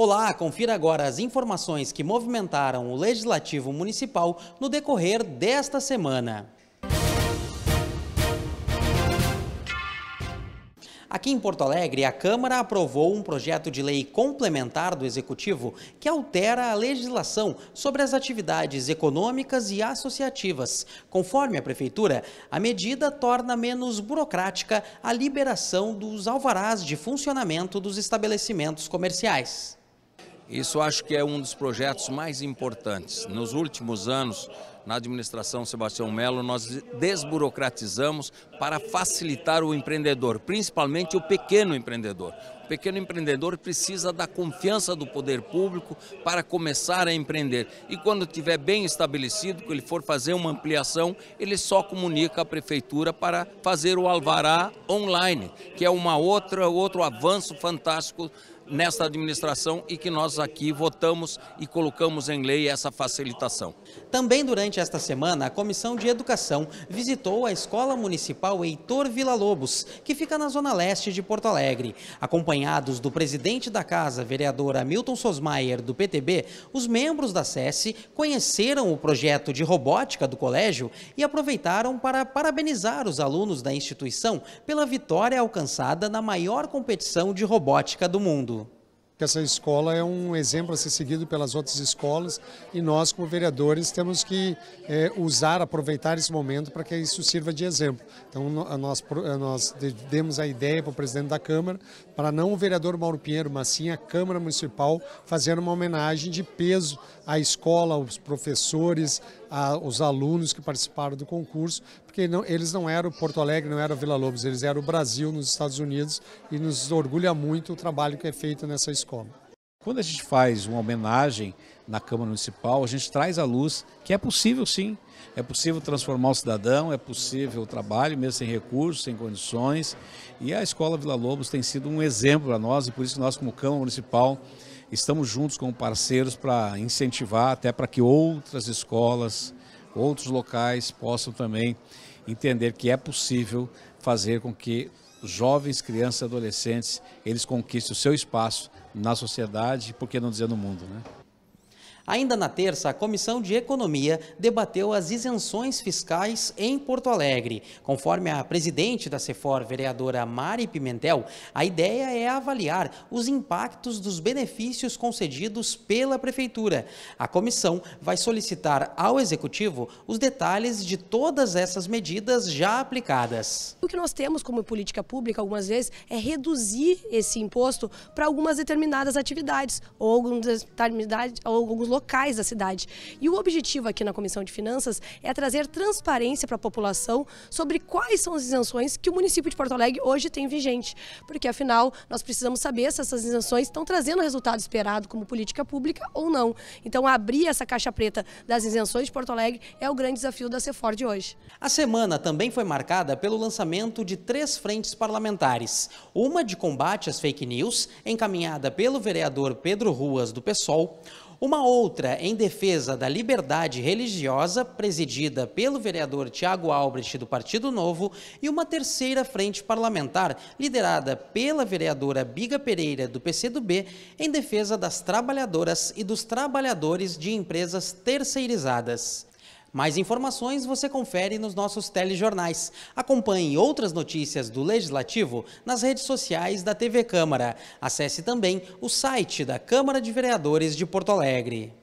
Olá, confira agora as informações que movimentaram o Legislativo Municipal no decorrer desta semana. Aqui em Porto Alegre, a Câmara aprovou um projeto de lei complementar do Executivo que altera a legislação sobre as atividades econômicas e associativas. Conforme a Prefeitura, a medida torna menos burocrática a liberação dos alvarás de funcionamento dos estabelecimentos comerciais. Isso acho que é um dos projetos mais importantes. Nos últimos anos, na administração Sebastião Melo, nós desburocratizamos para facilitar o empreendedor, principalmente o pequeno empreendedor. O pequeno empreendedor precisa da confiança do poder público para começar a empreender. E quando tiver bem estabelecido, que ele for fazer uma ampliação, ele só comunica à prefeitura para fazer o alvará online, que é uma outra outro avanço fantástico nesta administração e que nós aqui votamos e colocamos em lei essa facilitação. Também durante esta semana, a Comissão de Educação visitou a Escola Municipal Heitor Vila Lobos, que fica na Zona Leste de Porto Alegre. Acompanhados do presidente da casa, vereador Hamilton Sosmaier, do PTB, os membros da SESI conheceram o projeto de robótica do colégio e aproveitaram para parabenizar os alunos da instituição pela vitória alcançada na maior competição de robótica do mundo que essa escola é um exemplo a ser seguido pelas outras escolas e nós, como vereadores, temos que é, usar, aproveitar esse momento para que isso sirva de exemplo. Então, nós, nós demos a ideia para o presidente da Câmara, para não o vereador Mauro Pinheiro, mas sim a Câmara Municipal, fazendo uma homenagem de peso à escola, aos professores, a, os alunos que participaram do concurso, porque não, eles não eram Porto Alegre, não eram Vila Lobos, eles eram o Brasil nos Estados Unidos e nos orgulha muito o trabalho que é feito nessa escola. Quando a gente faz uma homenagem na Câmara Municipal, a gente traz à luz que é possível sim, é possível transformar o cidadão, é possível o trabalho, mesmo sem recursos, sem condições. E a Escola Vila Lobos tem sido um exemplo para nós e por isso nós, como Câmara Municipal, estamos juntos com parceiros para incentivar até para que outras escolas, outros locais possam também entender que é possível fazer com que jovens, crianças, adolescentes, eles conquistem o seu espaço na sociedade, por que não dizer no mundo, né? Ainda na terça, a Comissão de Economia debateu as isenções fiscais em Porto Alegre. Conforme a presidente da CEFOR, vereadora Mari Pimentel, a ideia é avaliar os impactos dos benefícios concedidos pela Prefeitura. A comissão vai solicitar ao Executivo os detalhes de todas essas medidas já aplicadas. O que nós temos como política pública, algumas vezes, é reduzir esse imposto para algumas determinadas atividades ou algumas determinadas, ou alguns locais da cidade. E o objetivo aqui na Comissão de Finanças é trazer transparência para a população sobre quais são as isenções que o município de Porto Alegre hoje tem vigente. Porque, afinal, nós precisamos saber se essas isenções estão trazendo o resultado esperado como política pública ou não. Então, abrir essa caixa preta das isenções de Porto Alegre é o grande desafio da CEFOR de hoje. A semana também foi marcada pelo lançamento de três frentes parlamentares. Uma de combate às fake news, encaminhada pelo vereador Pedro Ruas, do PSOL. Uma outra outra em defesa da liberdade religiosa, presidida pelo vereador Tiago Albrecht do Partido Novo, e uma terceira frente parlamentar, liderada pela vereadora Biga Pereira do PCdoB, em defesa das trabalhadoras e dos trabalhadores de empresas terceirizadas. Mais informações você confere nos nossos telejornais. Acompanhe outras notícias do Legislativo nas redes sociais da TV Câmara. Acesse também o site da Câmara de Vereadores de Porto Alegre.